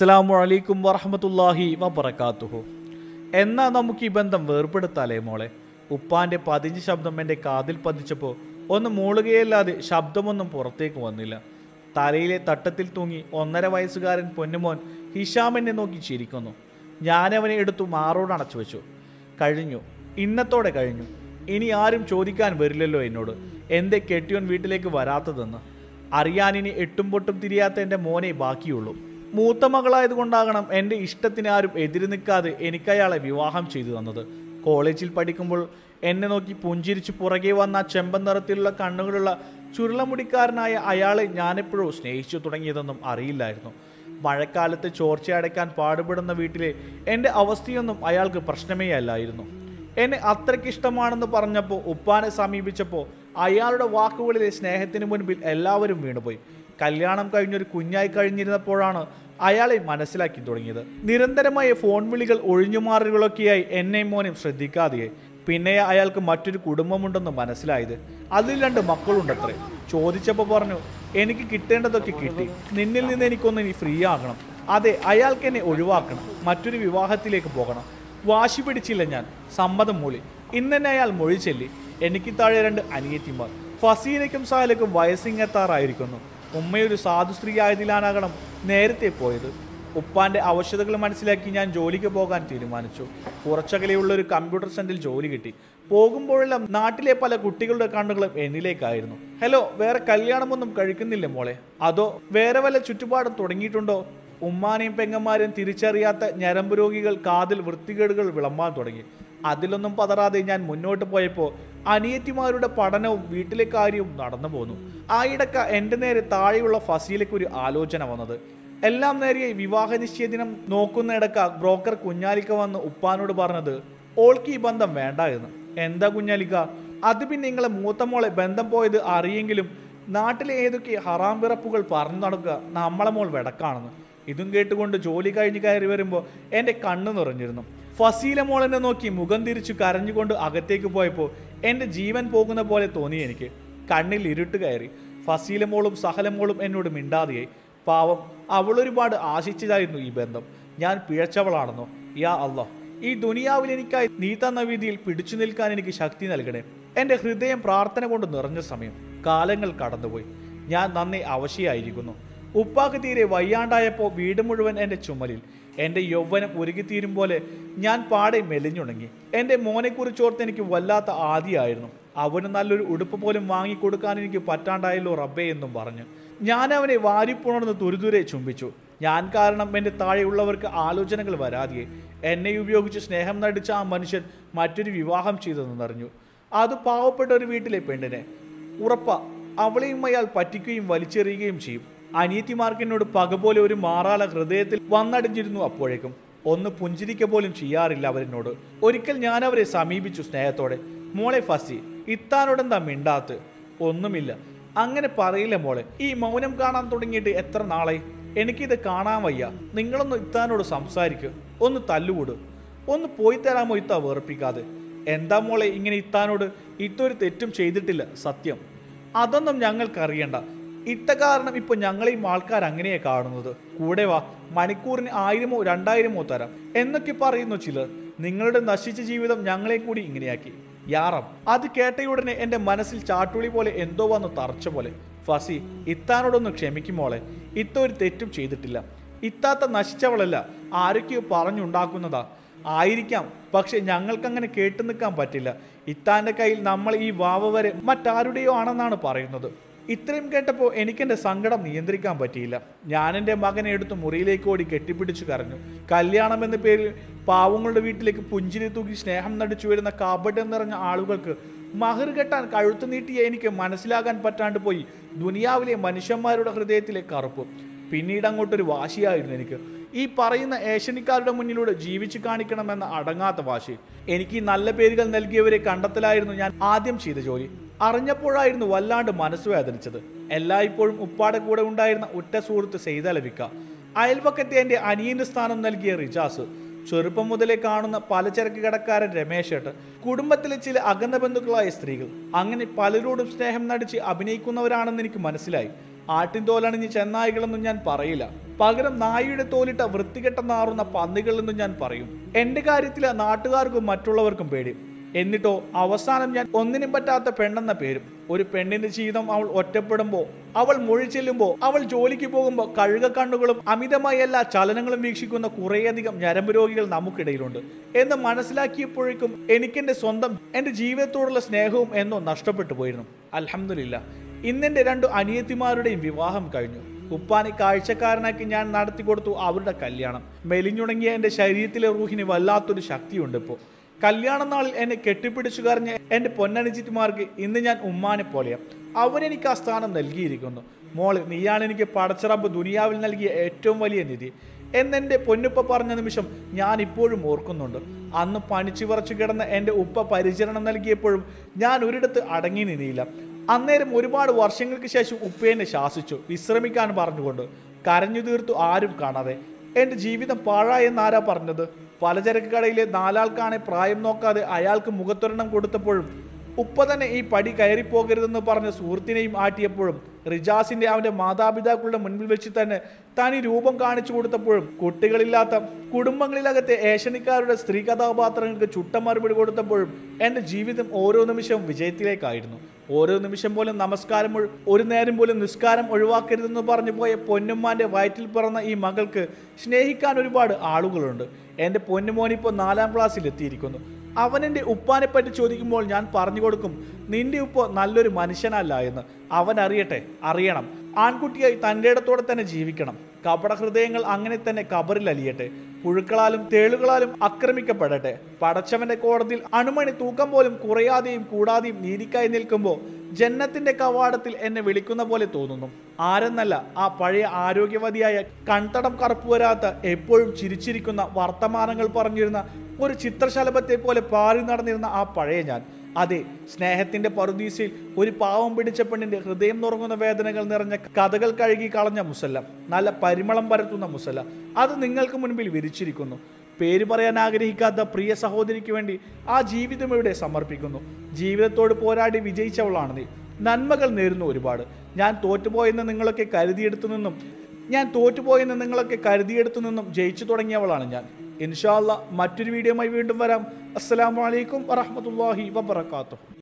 അസ്സലാമു അലൈക്കും വറഹമത്തല്ലാഹി വബറക്കാത്തുഹു എന്നാ നമുക്ക് ഈ ബന്ധം വേർപെടുത്താലേ മോളെ ഉപ്പാൻ്റെ പതിഞ്ഞ് ശബ്ദം എൻ്റെ കാതിൽ പതിച്ചപ്പോൾ ഒന്ന് മൂളുകയല്ലാതെ ശബ്ദമൊന്നും പുറത്തേക്ക് വന്നില്ല തലയിലെ തട്ടത്തിൽ തൂങ്ങി ഒന്നര വയസ്സുകാരൻ പൊന്നുമോൻ ഹിഷാമിനെ നോക്കി ചിരിക്കുന്നു ഞാനവനെ എടുത്തു മാറോട് അടച്ചു വെച്ചു കഴിഞ്ഞു ഇന്നത്തോടെ കഴിഞ്ഞു ഇനി ആരും ചോദിക്കാൻ വരില്ലല്ലോ എന്നോട് എന്തേ കെട്ടിയോൻ വീട്ടിലേക്ക് വരാത്തതെന്ന് അറിയാനിനി എട്ടും പൊട്ടും തിരിയാത്ത എൻ്റെ മോനെ ബാക്കിയുള്ളൂ മൂത്ത മകളായതുകൊണ്ടാകണം എൻ്റെ ഇഷ്ടത്തിന് ആരും എതിര് നിൽക്കാതെ എനിക്കയാളെ വിവാഹം ചെയ്തു തന്നത് കോളേജിൽ പഠിക്കുമ്പോൾ എന്നെ നോക്കി പുഞ്ചിരിച്ച് പുറകെ വന്ന ചെമ്പൻ നിറത്തിലുള്ള കണ്ണുകളുള്ള ചുരുളമുടിക്കാരനായ അയാളെ ഞാനെപ്പോഴും സ്നേഹിച്ചു തുടങ്ങിയതെന്നും അറിയില്ലായിരുന്നു മഴക്കാലത്ത് അടയ്ക്കാൻ പാടുപെടുന്ന വീട്ടിലെ എൻ്റെ അവസ്ഥയൊന്നും അയാൾക്ക് പ്രശ്നമേ അല്ലായിരുന്നു എന്നെ അത്രയ്ക്കിഷ്ടമാണെന്ന് പറഞ്ഞപ്പോൾ ഉപ്പാനെ സമീപിച്ചപ്പോൾ അയാളുടെ വാക്കുകളിലെ സ്നേഹത്തിന് മുൻപിൽ എല്ലാവരും വീണുപോയി കല്യാണം കഴിഞ്ഞൊരു കുഞ്ഞായി കഴിഞ്ഞിരുന്നപ്പോഴാണ് അയാളെ മനസ്സിലാക്കി തുടങ്ങിയത് നിരന്തരമായ ഫോൺ വിളികൾ ഒഴിഞ്ഞുമാറുകളൊക്കെയായി എന്നെ മോനും ശ്രദ്ധിക്കാതെ പിന്നെ അയാൾക്ക് മറ്റൊരു കുടുംബമുണ്ടെന്ന് മനസ്സിലായത് അതിൽ രണ്ട് മക്കളുണ്ടത്രേ ചോദിച്ചപ്പോൾ പറഞ്ഞു എനിക്ക് കിട്ടേണ്ടതൊക്കെ കിട്ടി നിന്നിൽ നിന്ന് എനിക്കൊന്ന് ഇനി ഫ്രീ ആകണം അതെ അയാൾക്ക് എന്നെ ഒഴിവാക്കണം മറ്റൊരു വിവാഹത്തിലേക്ക് പോകണം വാശി പിടിച്ചില്ല ഞാൻ സമ്മതം മൂളി ഇന്നെന്നെ അയാൾ മൊഴി എനിക്ക് താഴെ രണ്ട് അനിയത്തിമാർ ഫസീനയ്ക്കും സാലയ്ക്കും വയസ്സിങ്ങെത്താറായിരിക്കുന്നു ഉമ്മയൊരു സാധു സ്ത്രീ ആയതിലാണാകണം നേരത്തെ പോയത് ഉപ്പാൻ്റെ ആവശ്യതകൾ മനസ്സിലാക്കി ഞാൻ ജോലിക്ക് പോകാൻ തീരുമാനിച്ചു കുറച്ചകലെയുള്ള ഒരു കമ്പ്യൂട്ടർ സെന്ററിൽ ജോലി കിട്ടി പോകുമ്പോഴെല്ലാം നാട്ടിലെ പല കുട്ടികളുടെ കണ്ണുകളും എന്നിലേക്കായിരുന്നു ഹലോ വേറെ കല്യാണമൊന്നും കഴിക്കുന്നില്ല മോളെ അതോ വേറെ വല്ല ചുറ്റുപാടും തുടങ്ങിയിട്ടുണ്ടോ ഉമ്മാനെയും പെങ്ങന്മാരെയും തിരിച്ചറിയാത്ത ഞരമ്പ് രോഗികൾ കാതിൽ വൃത്തികേടുകൾ വിളമ്പാൻ തുടങ്ങി അതിലൊന്നും പതറാതെ ഞാൻ മുന്നോട്ട് പോയപ്പോൾ അനിയത്തിമാരുടെ പഠനവും വീട്ടിലെ കാര്യവും നടന്നു പോന്നു ആയിടക്ക എൻ്റെ നേരെ താഴെയുള്ള ഫസീലയ്ക്ക് ഒരു ആലോചന വന്നത് എല്ലാം നേരെ വിവാഹ നിശ്ചയദിനം നോക്കുന്ന ഇടക്ക ബ്രോക്കർ കുഞ്ഞാലിക്ക വന്ന് ഉപ്പാനോട് പറഞ്ഞത് ഓൾക്ക് ഈ ബന്ധം വേണ്ട എന്ന് എന്താ കുഞ്ഞാലിക്ക അത് പിന്നെ നിങ്ങളെ മൂത്ത മോളെ ബന്ധം പോയത് അറിയെങ്കിലും നാട്ടിലെ ഏതൊക്കെ ഹറാം പിറപ്പുകൾ പറഞ്ഞു നടക്കുക നമ്മളെ മോൾ വെടക്കാണെന്ന് ഇതും കേട്ടുകൊണ്ട് ജോലി കഴിഞ്ഞ് കയറി വരുമ്പോൾ എൻ്റെ കണ്ണു നിറഞ്ഞിരുന്നു ഫസീല മോളെന്നെ നോക്കി മുഖം തിരിച്ചു കരഞ്ഞുകൊണ്ട് അകത്തേക്ക് പോയപ്പോൾ എൻ്റെ ജീവൻ പോകുന്ന പോലെ തോന്നി എനിക്ക് കണ്ണിൽ ഇരുട്ട് കയറി ഫസീലമോളും സഹലമോളും എന്നോട് മിണ്ടാതെയായി പാവം അവളൊരുപാട് ആശിച്ചതായിരുന്നു ഈ ബന്ധം ഞാൻ പിഴച്ചവളാണെന്നോ യാ അല്ല ഈ ദുനിയാവിൽ എനിക്കായി നീ തന്ന വിധിയിൽ പിടിച്ചു നിൽക്കാൻ എനിക്ക് ശക്തി നൽകണേ എൻ്റെ ഹൃദയം പ്രാർത്ഥന കൊണ്ട് നിറഞ്ഞ സമയം കാലങ്ങൾ കടന്നുപോയി ഞാൻ നന്നേ അവശയായിരിക്കുന്നു ഉപ്പാക്ക് തീരെ വയ്യാണ്ടായപ്പോൾ വീട് മുഴുവൻ എൻ്റെ ചുമലിൽ എൻ്റെ യൗവനം ഒരുകിത്തീരും പോലെ ഞാൻ പാടെ മെലിഞ്ഞുണങ്ങി എൻ്റെ മോനെക്കുറിച്ചോർത്ത് എനിക്ക് വല്ലാത്ത ആദിയായിരുന്നു അവന് നല്ലൊരു ഉടുപ്പ് പോലും വാങ്ങിക്കൊടുക്കാൻ എനിക്ക് പറ്റാണ്ടായല്ലോ റബ്ബേ എന്നും പറഞ്ഞു ഞാൻ അവനെ വാരിപ്പുണർന്ന് തുരുതുരെ ചുംബിച്ചു ഞാൻ കാരണം എൻ്റെ താഴെയുള്ളവർക്ക് ആലോചനകൾ വരാതെ എന്നെ ഉപയോഗിച്ച് സ്നേഹം നടിച്ച ആ മനുഷ്യൻ മറ്റൊരു വിവാഹം ചെയ്തെന്നറിഞ്ഞു അത് പാവപ്പെട്ട ഒരു വീട്ടിലെ പെണ്ണിനെ ഉറപ്പ അവളെയും അയാൾ പറ്റിക്കുകയും വലിച്ചെറിയുകയും ചെയ്യും അനിയത്തിമാർക്കെന്നോട് പക പോലെ ഒരു മാറാല ഹൃദയത്തിൽ വന്നടിഞ്ഞിരുന്നു അപ്പോഴേക്കും ഒന്ന് പുഞ്ചിരിക്ക പോലും ചെയ്യാറില്ല അവരെന്നോട് ഒരിക്കൽ ഞാൻ അവരെ സമീപിച്ചു സ്നേഹത്തോടെ മോളെ ഫസി ഇത്താനോടെന്താ മിണ്ടാത്ത് ഒന്നുമില്ല അങ്ങനെ പറയില്ല മോളെ ഈ മൗനം കാണാൻ തുടങ്ങിയിട്ട് എത്ര നാളെ എനിക്കിത് കാണാൻ വയ്യ നിങ്ങളൊന്ന് ഇത്താനോട് സംസാരിക്കുക ഒന്ന് തല്ലുകൂട് ഒന്ന് പോയി തരാമോ ഇത്ത വേർപ്പിക്കാതെ എന്താ മോളെ ഇങ്ങനെ ഇത്താനോട് ഇത്തൊരു തെറ്റും ചെയ്തിട്ടില്ല സത്യം അതൊന്നും ഞങ്ങൾക്കറിയണ്ട ഇട്ട കാരണം ഞങ്ങളെ ഞങ്ങളെയും ആൾക്കാർ അങ്ങനെയാണ് കാണുന്നത് കൂടെ വാ മണിക്കൂറിന് ആയിരമോ രണ്ടായിരമോ തരാം എന്നൊക്കെ പറയുന്നു ചിലർ നിങ്ങളുടെ നശിച്ച ജീവിതം ഞങ്ങളെ കൂടി ഇങ്ങനെയാക്കി യാറം അത് കേട്ടയുടനെ എൻ്റെ മനസ്സിൽ ചാട്ടുളി പോലെ എന്തോ വന്ന് തറച്ച പോലെ ഫസി ഇത്താനോടൊന്ന് ക്ഷമിക്കുമോളെ ഇത്ത ഒരു തെറ്റും ചെയ്തിട്ടില്ല ഇത്താത്ത നശിച്ചവളല്ല ആരൊക്കെയോ പറഞ്ഞുണ്ടാക്കുന്നതാ ആയിരിക്കാം പക്ഷെ ഞങ്ങൾക്കങ്ങനെ കേട്ടു നിൽക്കാൻ പറ്റില്ല ഇത്താന്റെ കയ്യിൽ നമ്മൾ ഈ വാവ വരെ മറ്റാരുടെയോ ആണെന്നാണ് പറയുന്നത് ഇത്രയും കേട്ടപ്പോൾ എനിക്കെൻ്റെ സങ്കടം നിയന്ത്രിക്കാൻ പറ്റിയില്ല ഞാനെൻ്റെ മകനെ എടുത്ത് മുറിയിലേക്ക് ഓടി കെട്ടിപ്പിടിച്ചു കരഞ്ഞു കല്യാണം എന്ന പേരിൽ പാവങ്ങളുടെ വീട്ടിലേക്ക് പുഞ്ചിരി തൂക്കി സ്നേഹം നടിച്ചു വരുന്ന കാബഡ് നിറഞ്ഞ ആളുകൾക്ക് മഹർ കെട്ടാൻ കഴുത്തു നീട്ടിയ എനിക്ക് മനസ്സിലാകാൻ പറ്റാണ്ട് പോയി ദുനിയാവിലെ മനുഷ്യന്മാരുടെ ഹൃദയത്തിലെ കറുപ്പ് പിന്നീട് അങ്ങോട്ടൊരു വാശിയായിരുന്നു എനിക്ക് ഈ പറയുന്ന ഏഷ്യനിക്കാരുടെ മുന്നിലൂടെ ജീവിച്ചു കാണിക്കണമെന്ന അടങ്ങാത്ത വാശി എനിക്ക് ഈ നല്ല പേരുകൾ നൽകിയവരെ കണ്ടെത്തലായിരുന്നു ഞാൻ ആദ്യം ചെയ്ത ജോലി അറിഞ്ഞപ്പോഴായിരുന്നു വല്ലാണ്ട് മനസ്സ് വേദനിച്ചത് എല്ലായ്പ്പോഴും ഉപ്പാടെ കൂടെ ഉണ്ടായിരുന്ന ഉറ്റ സുഹൃത്ത് ലഭിക്ക അയൽവക്കത്തെ എന്റെ അനിയന്റെ സ്ഥാനം നൽകിയ റിജാസ് ചെറുപ്പം മുതലേ കാണുന്ന പലചരക്ക് കടക്കാരൻ രമേശേട്ട് കുടുംബത്തിലെ ചില അകന്ന ബന്ധുക്കളായ സ്ത്രീകൾ അങ്ങനെ പലരോടും സ്നേഹം നടിച്ച് അഭിനയിക്കുന്നവരാണെന്ന് എനിക്ക് മനസ്സിലായി ആട്ടിൻ തോലണിഞ്ഞ് ചെന്നായികളെന്നും ഞാൻ പറയില്ല പകരം നായയുടെ തോലിട്ട വൃത്തികെട്ട നാറുന്ന പന്നികളെന്നും ഞാൻ പറയും എൻ്റെ കാര്യത്തിൽ നാട്ടുകാർക്കും മറ്റുള്ളവർക്കും പേടി എന്നിട്ടോ അവസാനം ഞാൻ ഒന്നിനും പറ്റാത്ത പെണ്ണെന്ന പേരും ഒരു പെണ്ണിന്റെ ജീവിതം അവൾ ഒറ്റപ്പെടുമ്പോൾ അവൾ മുഴിച്ചെല്ലുമ്പോൾ അവൾ ജോലിക്ക് പോകുമ്പോൾ കഴുകക്കണ്ണുകളും അമിതമായ എല്ലാ ചലനങ്ങളും വീക്ഷിക്കുന്ന കുറേയധികം ഞരമ്പ് രോഗികൾ നമുക്കിടയിലുണ്ട് എന്ന് മനസ്സിലാക്കിയപ്പോഴേക്കും എനിക്കെൻ്റെ സ്വന്തം എൻ്റെ ജീവിതത്തോടുള്ള സ്നേഹവും എന്നോ നഷ്ടപ്പെട്ടു പോയിരുന്നു അലഹമില്ല ഇന്നെൻ്റെ രണ്ടു അനിയത്തിമാരുടെയും വിവാഹം കഴിഞ്ഞു ഉപ്പാനി കാഴ്ചക്കാരനാക്കി ഞാൻ നടത്തി കൊടുത്തു അവരുടെ കല്യാണം മെലിഞ്ഞുണങ്ങിയ എൻ്റെ ശരീരത്തിലെ റൂഹിന് വല്ലാത്തൊരു ശക്തിയുണ്ട് ഇപ്പോൾ കല്യാണ നാളിൽ എന്നെ കെട്ടിപ്പിടിച്ചു കറിഞ്ഞ എൻ്റെ പൊന്നനുജിറ്റിമാർക്ക് ഇന്ന് ഞാൻ ഉമ്മാനെ പോലെയാണ് അവനെനിക്ക് ആ സ്ഥാനം നൽകിയിരിക്കുന്നു മോള് നീയാണ് എനിക്ക് പടച്ചറബ് ദുനിയാവിൽ നൽകിയ ഏറ്റവും വലിയ നിധി എന്നെൻ്റെ പൊന്നുപ്പ പറഞ്ഞ നിമിഷം ഞാൻ ഇപ്പോഴും ഓർക്കുന്നുണ്ട് അന്ന് പണിച്ചു വിറച്ചു കിടന്ന എൻ്റെ ഉപ്പ പരിചരണം നൽകിയപ്പോഴും ഞാൻ ഒരിടത്ത് അടങ്ങി നിന്നിയില്ല അന്നേരം ഒരുപാട് വർഷങ്ങൾക്ക് ശേഷം ഉപ്പേനെ ശാസിച്ചു വിശ്രമിക്കാൻ പറഞ്ഞുകൊണ്ട് കരഞ്ഞു തീർത്തു ആരും കാണാതെ എൻ്റെ ജീവിതം പാഴായെന്നാരാ പറഞ്ഞത് പലചരക്ക് കടയിലെ നാലാൾക്കാണെ പ്രായം നോക്കാതെ അയാൾക്ക് മുഖത്തൊരെണ്ണം കൊടുത്തപ്പോഴും ഉപ്പ തന്നെ ഈ പടി കയറിപ്പോകരുതെന്ന് പറഞ്ഞ സുഹൃത്തിനെയും ആട്ടിയപ്പോഴും റിജാസിന്റെ അവന്റെ മാതാപിതാക്കളുടെ മുൻപിൽ വെച്ച് തന്നെ താൻ ഈ രൂപം കാണിച്ചു കൊടുത്തപ്പോഴും കുട്ടികളില്ലാത്ത കുടുംബങ്ങളിലകത്തെ ഏഷണിക്കാരുടെ സ്ത്രീ കഥാപാത്രങ്ങൾക്ക് ചുട്ട മറുപടി കൊടുത്തപ്പോഴും എന്റെ ജീവിതം ഓരോ നിമിഷവും വിജയത്തിലേക്കായിരുന്നു ഓരോ നിമിഷം പോലും നമസ്കാരം ഒരു നേരം പോലും നിസ്കാരം ഒഴിവാക്കരുതെന്ന് പറഞ്ഞു പോയ പൊന്നുമ്മാൻ്റെ വയറ്റിൽ പിറന്ന ഈ മകൾക്ക് സ്നേഹിക്കാൻ ഒരുപാട് ആളുകളുണ്ട് എൻ്റെ പൊന്നുമോൻ ഇപ്പോൾ നാലാം ക്ലാസ്സിൽ എത്തിയിരിക്കുന്നു എൻ്റെ ഉപ്പാനെപ്പറ്റി ചോദിക്കുമ്പോൾ ഞാൻ പറഞ്ഞു കൊടുക്കും നിന്റെ ഉപ്പ് നല്ലൊരു മനുഷ്യനല്ല എന്ന് അവൻ അറിയട്ടെ അറിയണം ആൺകുട്ടിയായി തൻ്റെ ഇടത്തോടെ തന്നെ ജീവിക്കണം കപട ഹൃദയങ്ങൾ അങ്ങനെ തന്നെ കബറിൽ അലിയട്ടെ പുഴുക്കളാലും തേളുകളാലും ആക്രമിക്കപ്പെടട്ടെ പടച്ചവന്റെ കോടതിയിൽ അണുമണി തൂക്കം പോലും കുറയാതെയും കൂടാതെയും നീതിക്കായി നിൽക്കുമ്പോൾ ജന്നത്തിന്റെ കവാടത്തിൽ എന്നെ വിളിക്കുന്ന പോലെ തോന്നുന്നു ആരെന്നല്ല ആ പഴയ ആരോഗ്യവതിയായ കൺതടം കറുപ്പ് വരാത്ത എപ്പോഴും ചിരിച്ചിരിക്കുന്ന വർത്തമാനങ്ങൾ പറഞ്ഞിരുന്ന ഒരു ചിത്രശലഭത്തെ പോലെ പാറി നടന്നിരുന്ന ആ പഴയ ഞാൻ അതെ സ്നേഹത്തിന്റെ പറുദീസയിൽ ഒരു പാവം പിടിച്ച പെണ്ണിന്റെ ഹൃദയം നുറങ്ങുന്ന വേദനകൾ നിറഞ്ഞ കഥകൾ കഴുകി കളഞ്ഞ മുസല്ല നല്ല പരിമളം പരത്തുന്ന മുസല്ല അത് നിങ്ങൾക്ക് മുൻപിൽ വിരിച്ചിരിക്കുന്നു പേര് പറയാൻ ആഗ്രഹിക്കാത്ത പ്രിയ സഹോദരിക്ക് വേണ്ടി ആ ജീവിതം ഇവിടെ സമർപ്പിക്കുന്നു ജീവിതത്തോട് പോരാടി വിജയിച്ചവളാണ് നീ നന്മകൾ നേരുന്നു ഒരുപാട് ഞാൻ തോറ്റുപോയെന്ന് നിങ്ങളൊക്കെ കരുതിയെടുത്തു നിന്നും ഞാൻ തോറ്റുപോയെന്ന് നിങ്ങളൊക്കെ കരുതിയെടുത്തു നിന്നും ജയിച്ചു തുടങ്ങിയവളാണ് ഞാൻ ഇൻഷാല്ല മറ്റൊരു വീഡിയോയുമായി വീണ്ടും വരാം അസ്സാം വലൈക്കും വറഹമത്തല്ലാഹി വാത്തു